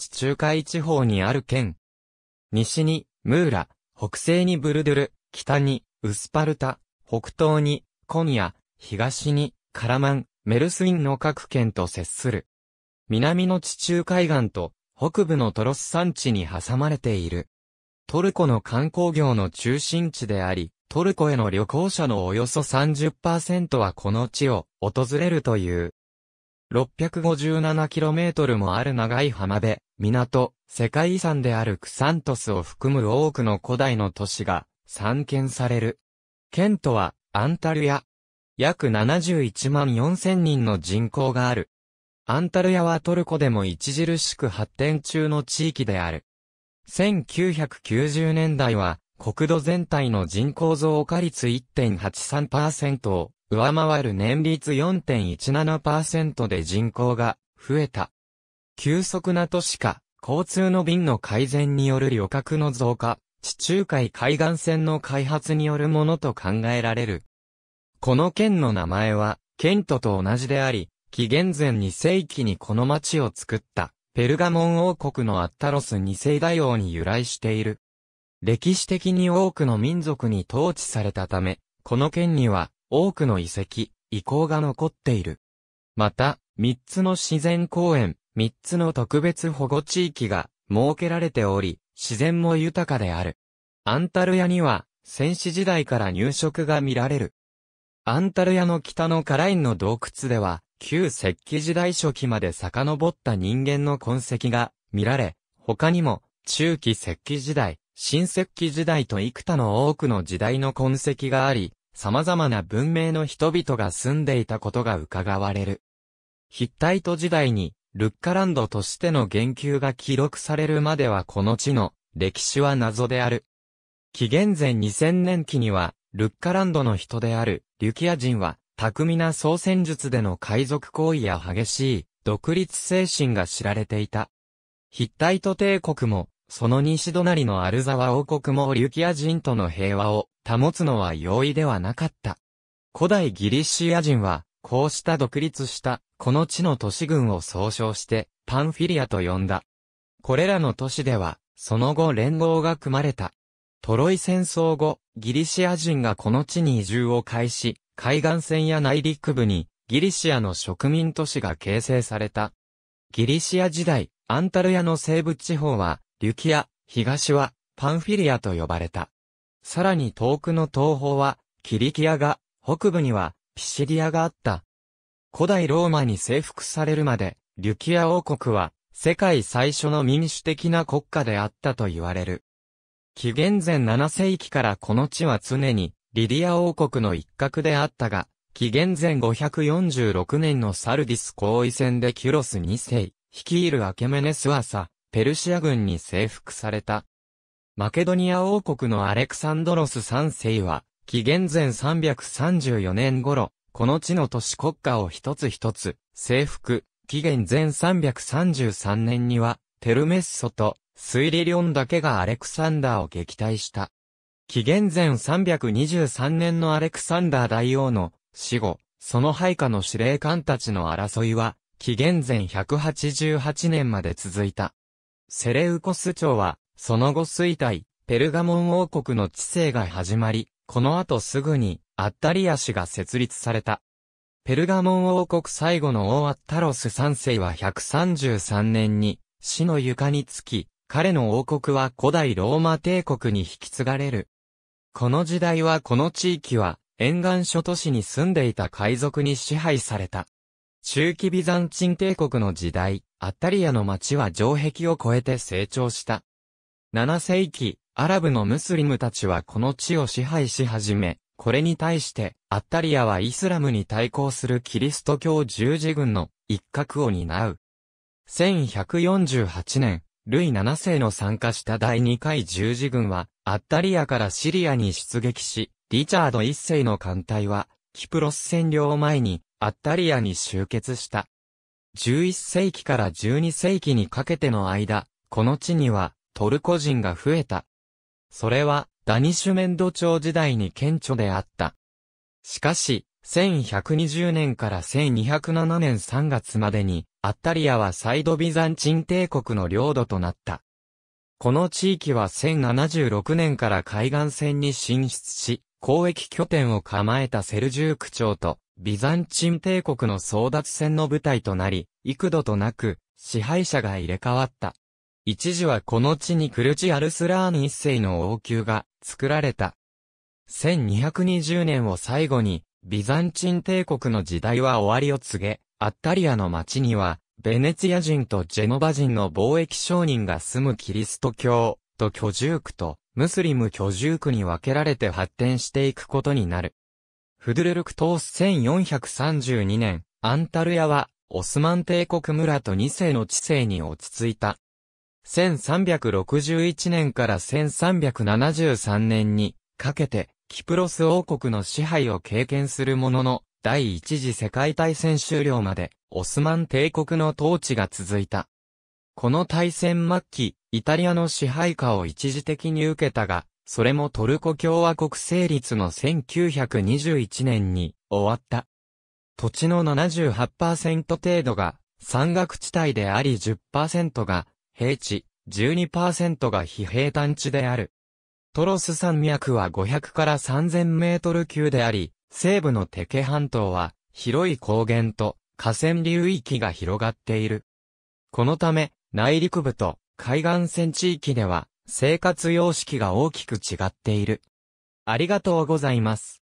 地中海地方にある県。西に、ムーラ、北西にブルドゥル、北に、ウスパルタ、北東に、コニア、東に、カラマン、メルスインの各県と接する。南の地中海岸と、北部のトロス山地に挟まれている。トルコの観光業の中心地であり、トルコへの旅行者のおよそ30%はこの地を訪れるという。657km もある長い浜辺、港、世界遺産であるクサントスを含む多くの古代の都市が散見される。県都はアンタルヤ。約71万4000人の人口がある。アンタルヤはトルコでも著しく発展中の地域である。1990年代は国土全体の人口増加率1.83%を上回る年率4.17%で人口が増えた。急速な都市化、交通の便の改善による旅客の増加、地中海海岸線の開発によるものと考えられる。この県の名前は、ケントと同じであり、紀元前2世紀にこの町を作った、ペルガモン王国のアッタロス2世大王に由来している。歴史的に多くの民族に統治されたため、この県には多くの遺跡、遺構が残っている。また、3つの自然公園、3つの特別保護地域が設けられており、自然も豊かである。アンタルヤには、戦士時代から入植が見られる。アンタルヤの北のカラインの洞窟では、旧石器時代初期まで遡った人間の痕跡が見られ、他にも、中期石器時代、新石器時代と幾多の多くの時代の痕跡があり、様々な文明の人々が住んでいたことが伺われる。ヒッタイト時代にルッカランドとしての言及が記録されるまではこの地の歴史は謎である。紀元前2000年期には、ルッカランドの人であるリュキア人は、巧みな操戦術での海賊行為や激しい独立精神が知られていた。ヒッタイト帝国も、その西隣のアルザワ王国もリュキア人との平和を保つのは容易ではなかった。古代ギリシア人は、こうした独立した、この地の都市群を総称して、パンフィリアと呼んだ。これらの都市では、その後連合が組まれた。トロイ戦争後、ギリシア人がこの地に移住を開始、海岸線や内陸部に、ギリシアの植民都市が形成された。ギリシア時代、アンタルヤの西部地方は、リュキア、東は、パンフィリアと呼ばれた。さらに遠くの東方は、キリキアが、北部には、ピシリアがあった。古代ローマに征服されるまで、リュキア王国は世界最初の民主的な国家であったと言われる。紀元前7世紀からこの地は常にリディア王国の一角であったが、紀元前546年のサルディス皇位戦でキュロス2世、率いるアケメネスはさ、ペルシア軍に征服された。マケドニア王国のアレクサンドロス3世は、紀元前334年頃、この地の都市国家を一つ一つ、征服、紀元前333年には、テルメッソと、スイリリオンだけがアレクサンダーを撃退した。紀元前323年のアレクサンダー大王の死後、その配下の司令官たちの争いは、紀元前188年まで続いた。セレウコス朝は、その後衰退、ペルガモン王国の治世が始まり、この後すぐに、アッタリア氏が設立された。ペルガモン王国最後の王アッタロス3世は133年に、死の床につき、彼の王国は古代ローマ帝国に引き継がれる。この時代はこの地域は、沿岸諸都市に住んでいた海賊に支配された。中期ビザンチン帝国の時代、アッタリアの町は城壁を越えて成長した。7世紀、アラブのムスリムたちはこの地を支配し始め、これに対して、アッタリアはイスラムに対抗するキリスト教十字軍の一角を担う。1148年、ルイ7世の参加した第2回十字軍は、アッタリアからシリアに出撃し、リチャード1世の艦隊は、キプロス占領前に、アッタリアに集結した。11世紀から12世紀にかけての間、この地には、トルコ人が増えた。それは、ダニシュメンド朝時代に顕著であった。しかし、1120年から1207年3月までに、アッタリアは再度ビザンチン帝国の領土となった。この地域は1076年から海岸線に進出し、交易拠点を構えたセルジューク朝と、ビザンチン帝国の争奪戦の舞台となり、幾度となく、支配者が入れ替わった。一時はこの地にクルチアルスラーン一世の王宮が作られた。1220年を最後に、ビザンチン帝国の時代は終わりを告げ、アッタリアの町には、ベネツィア人とジェノバ人の貿易商人が住むキリスト教と居住区とムスリム居住区に分けられて発展していくことになる。フドゥルルクトース1432年、アンタルヤはオスマン帝国村と二世の知性に落ち着いた。1361年から1373年にかけて、キプロス王国の支配を経験するものの、第一次世界大戦終了まで、オスマン帝国の統治が続いた。この大戦末期、イタリアの支配下を一時的に受けたが、それもトルコ共和国成立の1921年に終わった。土地の78%程度が山岳地帯であり10%が平地、12%が非平坦地である。トロス山脈は500から3000メートル級であり、西部のテケ半島は広い高原と河川流域が広がっている。このため、内陸部と海岸線地域では生活様式が大きく違っている。ありがとうございます。